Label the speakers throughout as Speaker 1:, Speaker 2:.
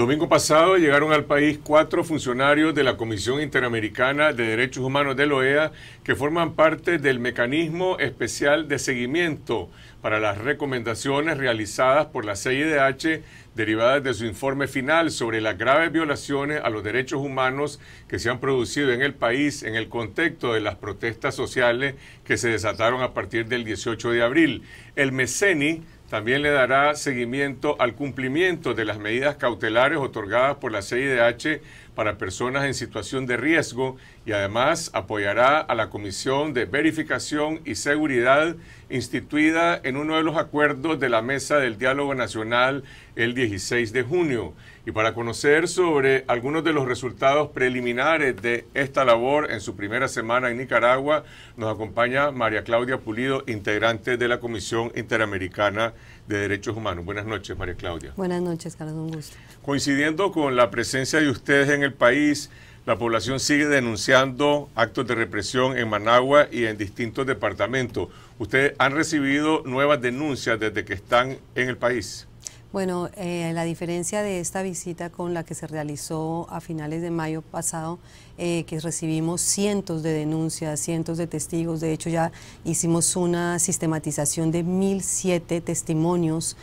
Speaker 1: domingo pasado llegaron al país cuatro funcionarios de la Comisión Interamericana de Derechos Humanos de la e OEA que forman parte del mecanismo especial de seguimiento para las recomendaciones realizadas por la CIDH derivadas de su informe final sobre las graves violaciones a los derechos humanos que se han producido en el país en el contexto de las protestas sociales que se desataron a partir del 18 de abril. El MECENI también le dará seguimiento al cumplimiento de las medidas cautelares otorgadas por la CIDH para personas en situación de riesgo y además apoyará a la Comisión de Verificación y Seguridad instituida en uno de los acuerdos de la Mesa del Diálogo Nacional el 16 de junio. Y para conocer sobre algunos de los resultados preliminares de esta labor en su primera semana en Nicaragua, nos acompaña María Claudia Pulido, integrante de la Comisión Interamericana de Derechos Humanos. Buenas noches, María Claudia.
Speaker 2: Buenas noches, Carlos, un gusto.
Speaker 1: Coincidiendo con la presencia de ustedes en el país, la población sigue denunciando actos de represión en Managua y en distintos departamentos. ¿Ustedes han recibido nuevas denuncias desde que están en el país?
Speaker 2: Bueno, eh, la diferencia de esta visita con la que se realizó a finales de mayo pasado, eh, que recibimos cientos de denuncias, cientos de testigos, de hecho ya hicimos una sistematización de mil siete testimonios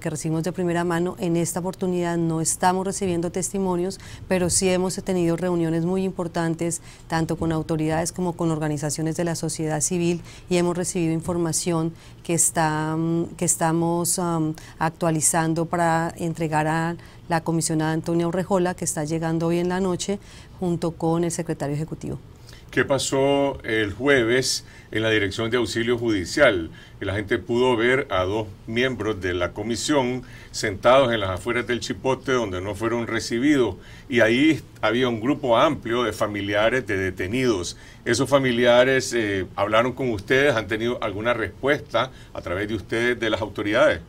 Speaker 2: que recibimos de primera mano. En esta oportunidad no estamos recibiendo testimonios, pero sí hemos tenido reuniones muy importantes, tanto con autoridades como con organizaciones de la sociedad civil, y hemos recibido información que, está, mm, que estamos actualizando para entregar a la comisionada Antonia Urrejola, que está llegando hoy en la noche, junto con el secretario ejecutivo
Speaker 1: qué pasó el jueves en la Dirección de Auxilio Judicial. La gente pudo ver a dos miembros de la comisión sentados en las afueras del Chipote donde no fueron recibidos y ahí había un grupo amplio de familiares de detenidos. Esos familiares eh, hablaron con ustedes, han tenido alguna respuesta a través de ustedes de las autoridades.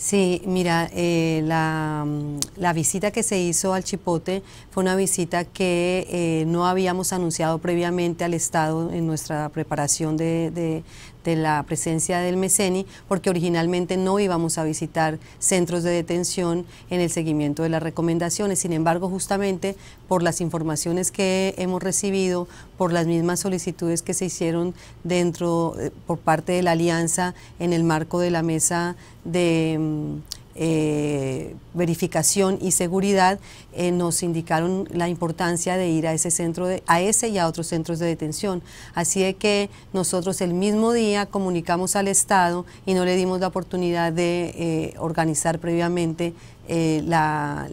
Speaker 2: Sí, mira, eh, mm, la, visita que se hizo al Chipote fue una visita que eh, no habíamos anunciado previamente al Estado en nuestra preparación de, de, de la presencia del MECENI, porque originalmente no íbamos a visitar centros de detención en el seguimiento de las recomendaciones. Sin embargo, justamente por las informaciones que hemos recibido, por las mismas solicitudes que se hicieron dentro, eh, por parte de la alianza en el marco de la mesa de mm, eh, verificación y seguridad eh, nos indicaron la importancia de ir a ese centro, de, a ese y a otros centros de detención. Así es que nosotros el mismo día comunicamos al Estado y no le dimos la oportunidad de eh, organizar previamente eh, la,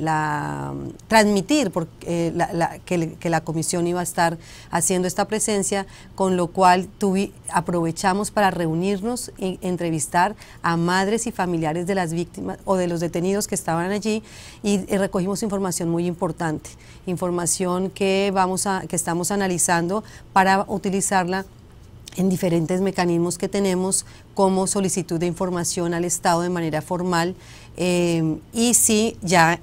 Speaker 2: transmitir porque eh, que, la comisión iba a estar haciendo esta presencia, con lo cual tuvi, aprovechamos para reunirnos y entrevistar a madres y familiares de las víctimas o de los detenidos que estaban allí y, y recogimos información muy importante, información que, vamos a, que estamos analizando para utilizarla en diferentes mecanismos que tenemos como solicitud de información al Estado de manera formal eh, y si ya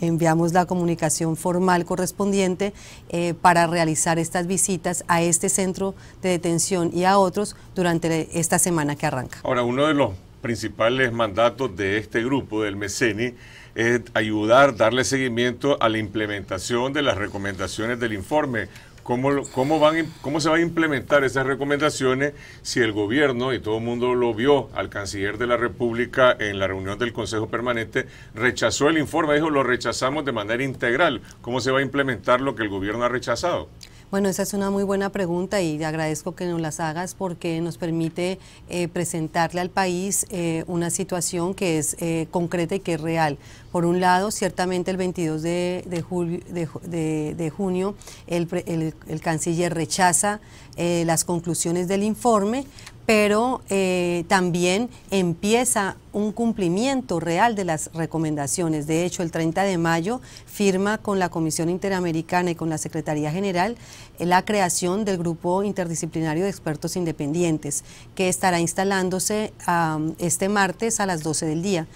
Speaker 2: enviamos la comunicación formal correspondiente eh, para realizar estas visitas a este centro de detención y a otros durante esta semana que arranca.
Speaker 1: Ahora, uno de los principales mandatos de este grupo, del MECENI, es ayudar, darle seguimiento a la implementación de las recomendaciones del informe cómo, cómo, se van a implementar esas recomendaciones si el gobierno, y todo el mundo lo vio al canciller de la República en la reunión del Consejo Permanente, rechazó el informe, dijo, lo rechazamos de manera integral. ¿Cómo se va a implementar lo que el gobierno ha rechazado?
Speaker 2: Bueno, esa es una muy buena pregunta y agradezco que nos las hagas porque nos permite eh, presentarle al país eh, una situación que es eh, concreta y que es real. Por un lado, ciertamente el 22 de, de, junio el, el, canciller rechaza las conclusiones del informe, pero eh, también empieza un cumplimiento real de las recomendaciones. De hecho, el 30 de mayo firma con la Comisión Interamericana y con la Secretaría General eh, la creación del Grupo Interdisciplinario de Expertos Independientes, que estará instalándose este martes a las 12 del día.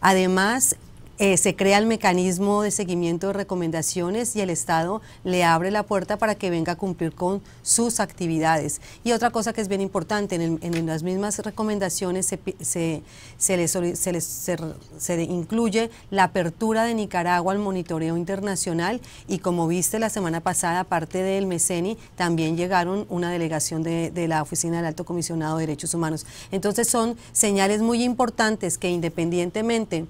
Speaker 2: además, eh, se crea el mecanismo de seguimiento de recomendaciones y el Estado le abre la puerta para que venga a cumplir con sus actividades. Y otra cosa que es bien importante, en, las mismas recomendaciones se, se, se, incluye la apertura de Nicaragua al monitoreo internacional y como viste la semana pasada, aparte del MECENI, también llegaron una delegación de la Oficina del Alto Comisionado de Derechos Humanos. Entonces son señales muy importantes que independientemente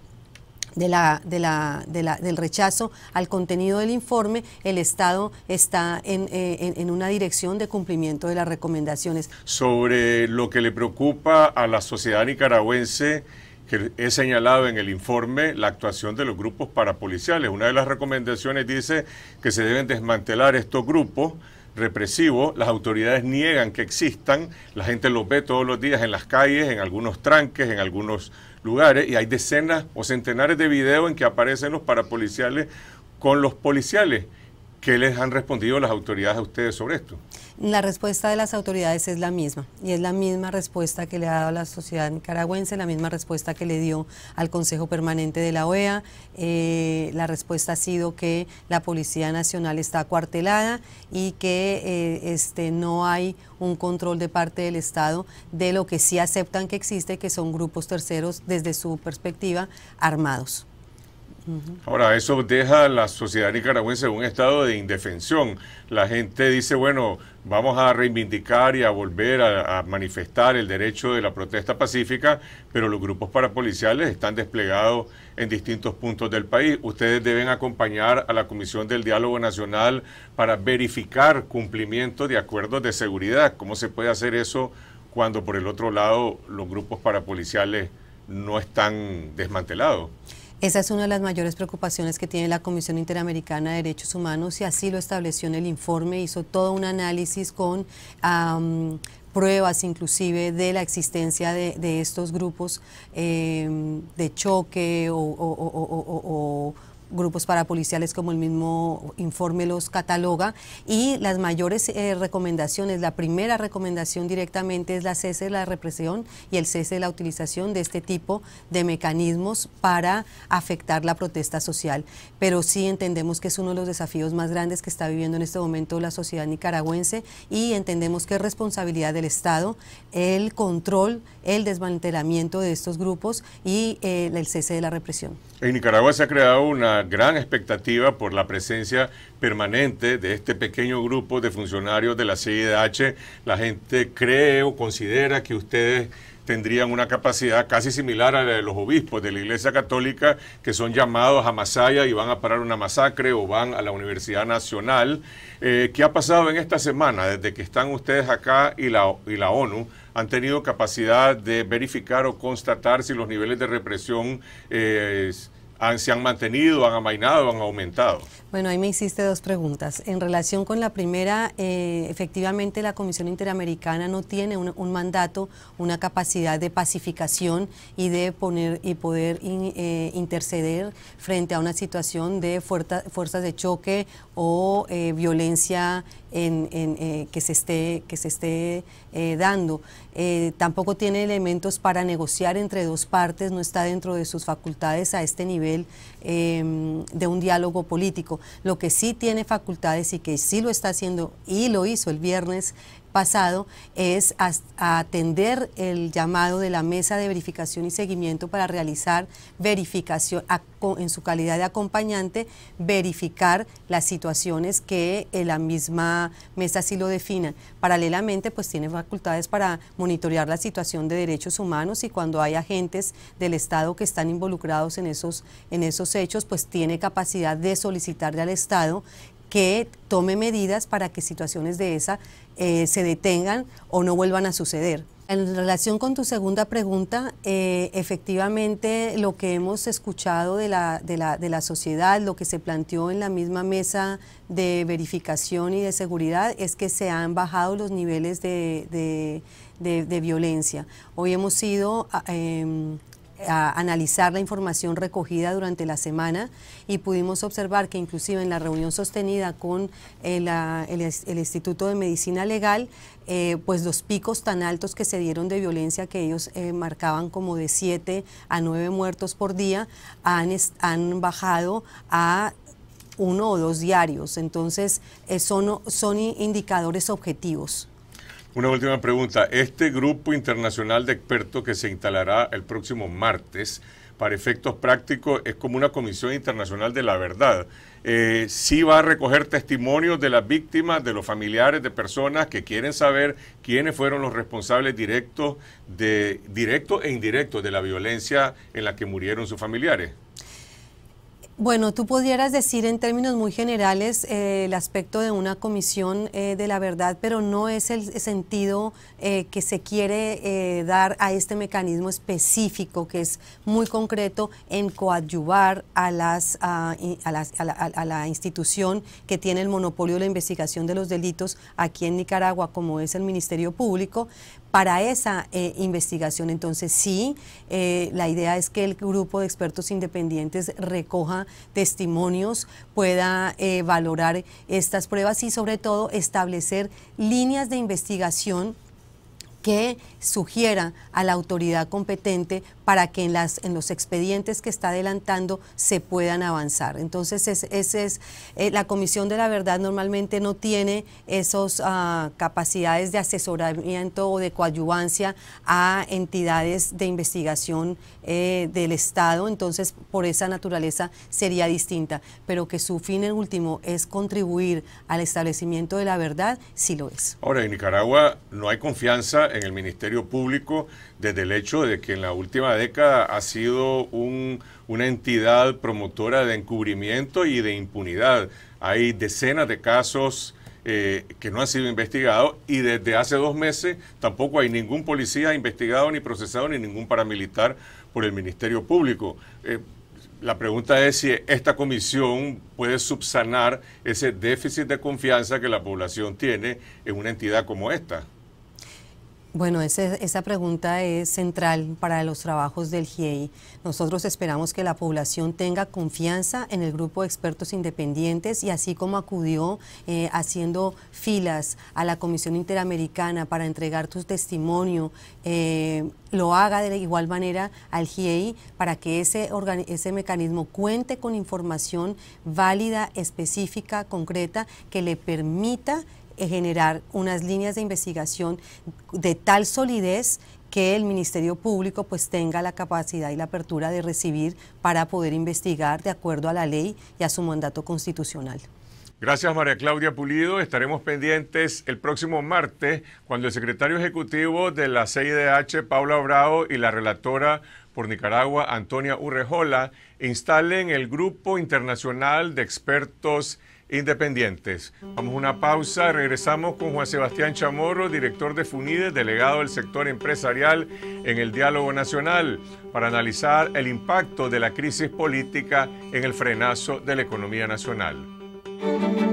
Speaker 2: de la, del rechazo al contenido del informe, el Estado está eh, en, una dirección de cumplimiento de las recomendaciones.
Speaker 1: Sobre lo que le preocupa a la sociedad nicaragüense, que he señalado en el informe la actuación de los grupos parapoliciales. Una de las recomendaciones dice que se deben desmantelar estos grupos represivo, las autoridades niegan que existan, la gente los ve todos los días en las calles, en algunos tranques, en algunos lugares, y hay decenas o centenares de videos en que aparecen los parapoliciales con los policiales. ¿Qué les han respondido las autoridades a ustedes sobre esto?
Speaker 2: La respuesta de las autoridades es la misma y es la misma respuesta que le ha dado la sociedad nicaragüense, la misma respuesta que le dio al Consejo Permanente de la OEA. Eh, la respuesta ha sido que la Policía Nacional está cuartelada y que eh, este, no hay un control de parte del Estado de lo que sí aceptan que existe, que son grupos terceros desde su perspectiva armados.
Speaker 1: Ahora, eso deja a la sociedad nicaragüense en un estado de indefensión. La gente dice, bueno, vamos a reivindicar y a volver a, manifestar el derecho de la protesta pacífica, pero los grupos parapoliciales están desplegados en distintos puntos del país. Ustedes deben acompañar a la Comisión del Diálogo Nacional para verificar cumplimiento de acuerdos de seguridad. ¿Cómo se puede hacer eso cuando por el otro lado los grupos parapoliciales no están desmantelados?
Speaker 2: Esa es una de las mayores preocupaciones que tiene la Comisión Interamericana de Derechos Humanos y así lo estableció en el informe, hizo todo un análisis con pruebas inclusive de la existencia de, estos grupos em, de choque o, o grupos parapoliciales como el mismo informe los cataloga y las mayores eh, recomendaciones, la primera recomendación directamente es la cese de la represión y el cese de la utilización de este tipo de mecanismos para afectar la protesta social. Pero sí entendemos que es uno de los desafíos más grandes que está viviendo en este momento la sociedad nicaragüense y entendemos que es responsabilidad del Estado el control, el desmantelamiento de estos grupos y eh, el cese de la represión.
Speaker 1: En Nicaragua se ha creado una gran expectativa por la presencia permanente de este pequeño grupo de funcionarios de la CIDH. La gente cree o considera que ustedes tendrían una capacidad casi similar a la de los obispos de la Iglesia Católica que son llamados a Masaya y van a parar una masacre o van a la Universidad Nacional. Eh, ¿Qué ha pasado en esta semana desde que están ustedes acá y la, ONU? ¿Han tenido capacidad de verificar o constatar si los niveles de represión eh, se han mantenido, han amainado, han aumentado.
Speaker 2: Bueno, ahí me hiciste dos preguntas. En relación con la primera, eh, efectivamente la Comisión Interamericana no tiene un, mandato, una capacidad de pacificación y de poner y poder eh, interceder frente a una situación de fuerzas de choque o eh, violencia que se esté, que se esté dando. tampoco tiene elementos para negociar entre dos partes, no está dentro de sus facultades a este nivel Em, de un diálogo político. Lo que sí tiene facultades y que sí lo está haciendo y lo hizo el viernes pasado es atender el llamado de la mesa de verificación y seguimiento para realizar verificación en su calidad de acompañante, verificar las situaciones que eh, la misma mesa sí lo defina. Paralelamente, pues tiene facultades para monitorear la situación de derechos humanos y cuando hay agentes del Estado que están involucrados en esos, en esos hechos, pues tiene capacidad de solicitarle al Estado que tome medidas para que situaciones de esa eh, se detengan o no vuelvan a suceder. En relación con tu segunda pregunta, eh, efectivamente lo que hemos escuchado de la, sociedad, lo que se planteó en la misma mesa de verificación y de seguridad es que se han bajado los niveles de, violencia. Hoy hemos sido... Ah, em, analizar la información recogida durante la semana y pudimos observar que inclusive en la reunión sostenida con eh, el, Instituto de Medicina Legal, eh, pues los picos tan altos que se dieron de violencia que ellos eh, marcaban como de 7 a 9 muertos por día, han, bajado a uno o dos diarios. Entonces, son indicadores objetivos.
Speaker 1: Una última pregunta. Este grupo internacional de expertos que se instalará el próximo martes, para efectos prácticos, es como una comisión internacional de la verdad. Eh, sí va a recoger testimonios de las víctimas, de los familiares, de personas que quieren saber quiénes fueron los responsables directos, de, directos e indirectos de la violencia en la que murieron sus familiares.
Speaker 2: Bueno, tú pudieras decir en términos muy generales eh, el aspecto de una comisión eh, de la verdad, pero no es el sentido eh, que se quiere dar a este mecanismo específico que es muy concreto en coadyuvar a, las, a, la, institución que tiene el monopolio de la investigación de los delitos aquí en Nicaragua, como es el Ministerio Público, para esa investigación. Entonces sí, la idea es que el grupo de expertos independientes recoja testimonios, pueda eh, valorar estas pruebas y sobre todo establecer líneas de investigación que sugiera a la autoridad competente para que en, las, en los expedientes que está adelantando se puedan avanzar. Entonces, es, es, eh, la Comisión de la Verdad normalmente no tiene esas ah, capacidades de asesoramiento o de coadyuvancia a entidades de investigación eh, del Estado, entonces por esa naturaleza sería distinta, pero que su fin en último es contribuir al establecimiento de la verdad, sí lo es.
Speaker 1: Ahora, en Nicaragua no hay confianza en el Ministerio Público desde el hecho de que en la última década ha sido una entidad promotora de encubrimiento y de impunidad. Hay decenas de casos eh, que no han sido investigados y desde hace dos meses tampoco hay ningún policía investigado ni procesado ni ningún paramilitar por el Ministerio Público. Eh, la pregunta es si esta comisión puede subsanar ese déficit de confianza que la población tiene en una entidad como esta.
Speaker 2: Bueno, esa pregunta es central para los trabajos del GIEI. Nosotros esperamos que la población tenga confianza en el grupo de expertos independientes y así como acudió eh, haciendo filas a la Comisión Interamericana para entregar tu testimonio, eh, lo haga de igual manera al GIEI para que ese, ese mecanismo cuente con información válida, específica, concreta, que le permita eh, generar unas líneas de investigación de tal solidez que el Ministerio Público pues tenga la capacidad y la apertura de recibir para poder investigar de acuerdo a la ley y a su mandato constitucional.
Speaker 1: Gracias María Claudia Pulido. Estaremos pendientes el próximo martes cuando el secretario ejecutivo de la CIDH, Paula Bravo, y la relatora por Nicaragua, Antonia Urrejola, instalen el grupo internacional de expertos independientes. Vamos a una pausa, regresamos con Juan Sebastián Chamorro, director de FUNIDES, delegado del sector empresarial en el diálogo nacional, para analizar el impacto de la crisis política en el frenazo de la economía nacional.